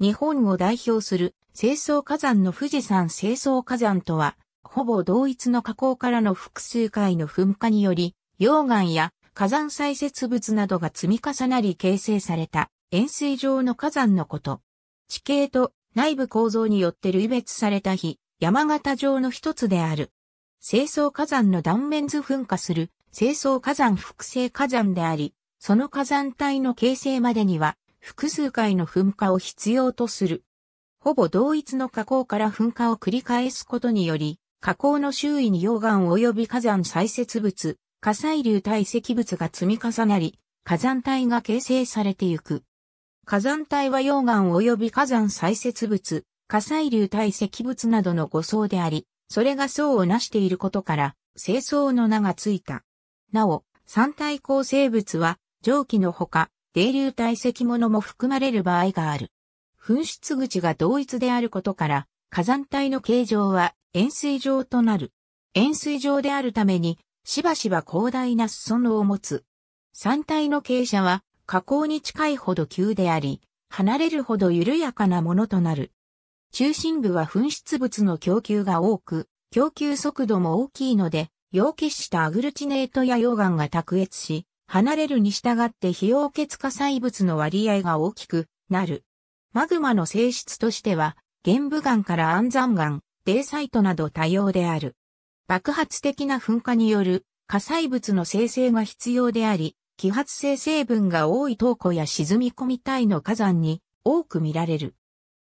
日本を代表する清掃火山の富士山清掃火山とは、ほぼ同一の火口からの複数回の噴火により、溶岩や火山砕屑物などが積み重なり形成された円錐状の火山のこと。地形と内部構造によって類別された日、山形状の一つである。清掃火山の断面図噴火する清掃火山複製火山であり、その火山帯の形成までには複数回の噴火を必要とする。ほぼ同一の火口から噴火を繰り返すことにより、火口の周囲に溶岩及び火山砕屑物、火砕流堆積物が積み重なり、火山帯が形成されてゆく。火山帯は溶岩及び火山砕屑物、火砕流堆積物などの誤層であり、それが層を成していることから、清層の名がついた。なお、山体構成物は、蒸気のほか、泥流堆積物も含まれる場合がある。噴出口が同一であることから、火山帯の形状は円錐状となる。円錐状であるために、しばしば広大な裾野を持つ。山体の傾斜は、河口に近いほど急であり、離れるほど緩やかなものとなる。中心部は噴出物の供給が多く、供給速度も大きいので、溶結したアグルチネートや溶岩が卓越し、離れるに従って非溶血化細物の割合が大きくなる。マグマの性質としては、玄武岩から安山岩、デーサイトなど多様である。爆発的な噴火による火災物の生成が必要であり、揮発性成分が多い塔庫や沈み込み体の火山に多く見られる。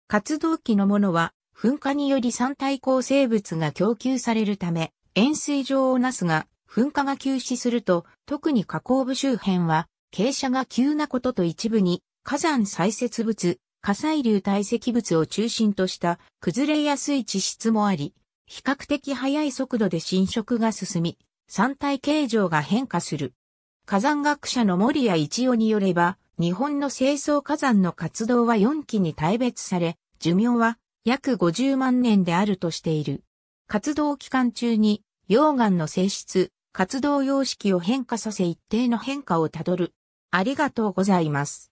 活動期のものは、噴火により三体構成物が供給されるため、塩水状をなすが、噴火が休止すると、特に河口部周辺は、傾斜が急なことと一部に、火山砕屑物、火砕流堆積物を中心とした崩れやすい地質もあり、比較的速い速度で侵食が進み、山体形状が変化する。火山学者の森谷一夫によれば、日本の清掃火山の活動は4期に大別され、寿命は約50万年であるとしている。活動期間中に溶岩の性質、活動様式を変化させ一定の変化をたどる。ありがとうございます。